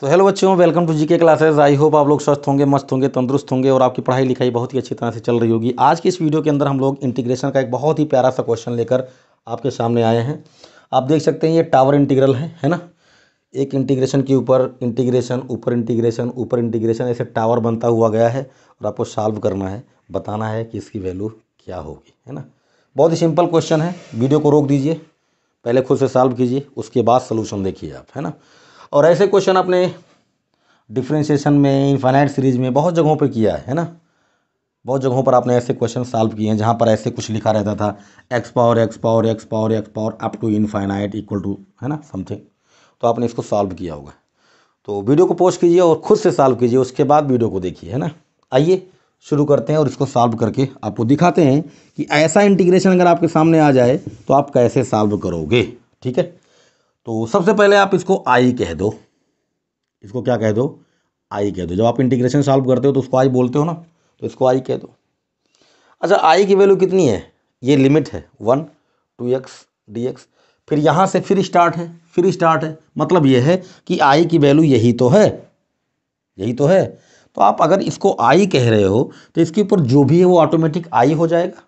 तो हेलो बच्चों welcome to GK classes I hope आप लोग स्वस्थ होंगे मस्त होंगे तंदुरुस्त होंगे और आपकी पढ़ाई लिखाई बहुत ही अच्छी तरह से चल रही होगी आज की इस वीडियो के अंदर हम लोग इंटीग्रेशन का एक बहुत ही प्यारा सा क्वेश्चन लेकर आपके सामने आए हैं आप देख सकते हैं ये टावर इंटीग्रल है है ना एक इंटीग्रेशन के ऊपर इंटीग्रेशन ऊपर इंटीग्रेशन ऊपर इंटीग्रेशन ऐसे टावर बनता हुआ गया है और आपको सॉल्व करना है बताना है कि इसकी वैल्यू क्या होगी है ना बहुत ही सिंपल क्वेश्चन है वीडियो को रोक दीजिए पहले खुद से सॉल्व कीजिए उसके बाद सोल्यूशन देखिए आप है ना और ऐसे क्वेश्चन आपने डिफ्रेंशिएशन में इन्फाइनाइट सीरीज में बहुत जगहों पर किया है ना बहुत जगहों पर आपने ऐसे क्वेश्चन सॉल्व किए हैं जहाँ पर ऐसे कुछ लिखा रहता था x power x power x power x power up to infinite equal to है ना समथिंग तो आपने इसको सॉल्व किया होगा तो वीडियो को पोस्ट कीजिए और खुद से सॉल्व कीजिए उसके बाद वीडियो को देखिए है ना आइए शुरू करते हैं और इसको सॉल्व करके आपको दिखाते हैं कि ऐसा इंटीग्रेशन अगर आपके सामने आ जाए तो आप कैसे सॉल्व करोगे ठीक है तो सबसे पहले आप इसको आई कह दो इसको क्या कह दो आई कह दो जब आप इंटीग्रेशन सॉल्व करते हो तो उसको आई बोलते हो ना तो इसको आई कह दो अच्छा आई की वैल्यू कितनी है ये लिमिट है one two x d x फिर यहाँ से फिर स्टार्ट है फिर स्टार्ट है मतलब ये है कि आई की वैल्यू यही तो है यही तो है तो आप अगर इसको आई कह रहे हो तो इसके ऊपर जो भी है वो ऑटोमेटिक आई हो जाएगा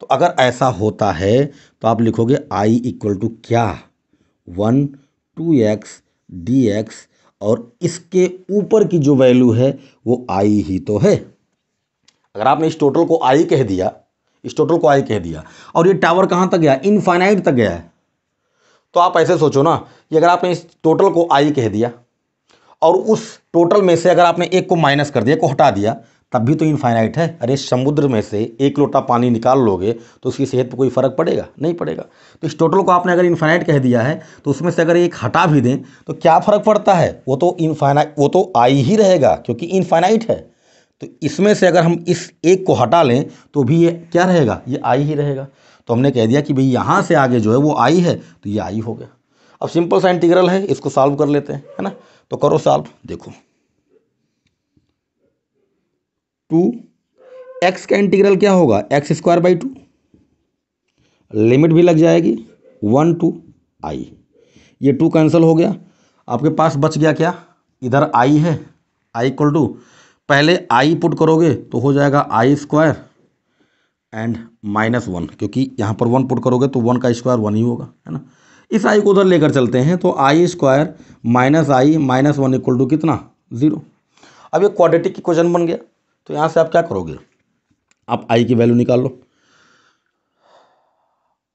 तो अगर ऐसा होता है तो आप लिखोगे आई इक्वल टू क्या one two x d x और इसके ऊपर की जो वैल्यू है वो आई ही तो है अगर आपने इस टोटल को आई कह दिया इस टोटल को आई कह दिया और ये टावर कहाँ तक गया इनफाइनाइट तक गया है तो आप ऐसे सोचो ना कि अगर आपने इस टोटल को आई कह दिया और उस टोटल में से अगर आपने एक को माइनस कर दिया को हटा दिया तब भी तो इनफाइनाइट है अरे समुद्र में से एक लोटा पानी निकाल लोगे तो उसकी सेहत पर कोई फ़र्क पड़ेगा नहीं पड़ेगा तो इस टोटल को आपने अगर इनफाइनाइट कह दिया है तो उसमें से अगर एक हटा भी दें तो क्या फ़र्क पड़ता है वो तो इनफाइनाइट वो तो आई ही रहेगा क्योंकि इनफाइनाइट है तो इसमें से अगर हम इस एक को हटा लें तो भी ये क्या रहेगा ये आई ही रहेगा तो हमने कह दिया कि भाई यहाँ से आगे जो है वो आई है तो ये आई हो गया अब सिंपल सा इंटीग्रल है इसको सॉल्व कर लेते हैं है ना तो करो सॉल्व देखो टू एक्स का इंटीग्रल क्या होगा x square by two limit भी लग जाएगी वन टू आई ये टू कैंसिल हो गया आपके पास बच गया क्या इधर आई है आई इक्वल टू पहले आई पुट करोगे तो हो जाएगा I square and minus one क्योंकि यहाँ पर वन पुट करोगे तो वन का स्क्वायर वन ही होगा है ना इस आई को उधर लेकर चलते हैं तो I square minus I minus one equal to कितना ज़ीरो अब ये क्वाड्रेटिक इक्वेशन बन गया तो यहाँ से आप क्या करोगे आप आई की वैल्यू निकाल लो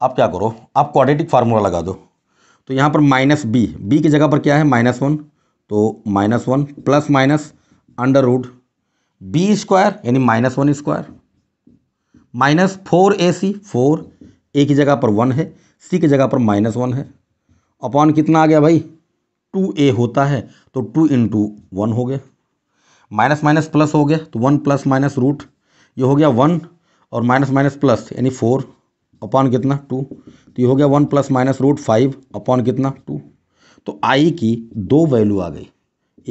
आप क्या करो आप क्वाड्रेटिक फार्मूला लगा दो तो यहाँ पर माइनस बी बी की जगह पर क्या है माइनस वन तो minus one plus minus under root b square यानी minus one square minus four a c four a की जगह पर वन है सी की जगह पर माइनस वन है अपॉन कितना आ गया भाई टू ए होता है तो टू इंटू वन हो गया माइनस माइनस प्लस हो गया तो वन प्लस माइनस रूट ये हो गया वन और माइनस माइनस प्लस यानी फोर अपॉन कितना टू तो ये हो गया one plus minus root five upon कितना टू तो आई की दो वैल्यू आ गई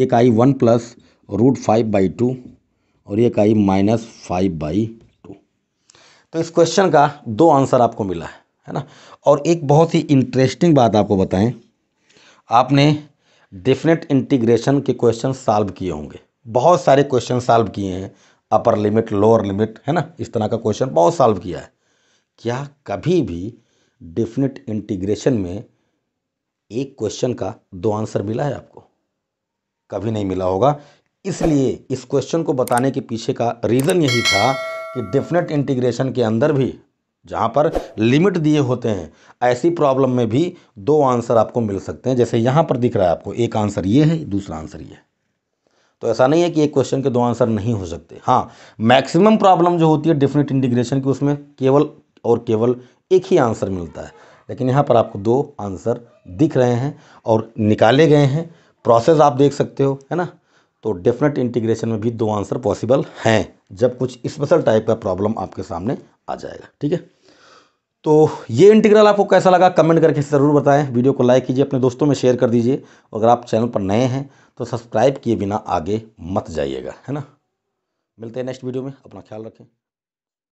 एक I one plus root five by two और एक I minus five by two तो इस क्वेश्चन का दो आंसर आपको मिला है है ना और एक बहुत ही इंटरेस्टिंग बात आपको बताएं आपने डेफिनेट इंटीग्रेशन के क्वेश्चन सॉल्व किए होंगे बहुत सारे क्वेश्चन सॉल्व किए हैं अपर लिमिट लोअर लिमिट है ना इस तरह का क्वेश्चन बहुत सॉल्व किया है क्या कभी भी डिफिनिट इंटीग्रेशन में एक क्वेश्चन का दो आंसर मिला है आपको कभी नहीं मिला होगा इसलिए इस क्वेश्चन को बताने के पीछे का रीज़न यही था कि डिफिनेट इंटीग्रेशन के अंदर भी जहाँ पर लिमिट दिए होते हैं ऐसी प्रॉब्लम में भी दो आंसर आपको मिल सकते हैं जैसे यहाँ पर दिख रहा है आपको एक आंसर ये है दूसरा आंसर ये है तो ऐसा नहीं है कि एक क्वेश्चन के दो आंसर नहीं हो सकते हाँ मैक्सिमम प्रॉब्लम जो होती है डिफिनेट इंटीग्रेशन की उसमें केवल और केवल एक ही आंसर मिलता है लेकिन यहाँ पर आपको दो आंसर दिख रहे हैं और निकाले गए हैं प्रोसेस आप देख सकते हो है ना तो डेफिनेट इंटीग्रेशन में भी दो आंसर पॉसिबल हैं जब कुछ स्पेशल टाइप का प्रॉब्लम आपके सामने आ जाएगा ठीक है तो ये इंटीग्रल आपको कैसा लगा कमेंट करके ज़रूर बताएं वीडियो को लाइक कीजिए अपने दोस्तों में शेयर कर दीजिए अगर आप चैनल पर नए हैं तो सब्सक्राइब किए बिना आगे मत जाइएगा है ना मिलते हैं नेक्स्ट वीडियो में अपना ख्याल रखें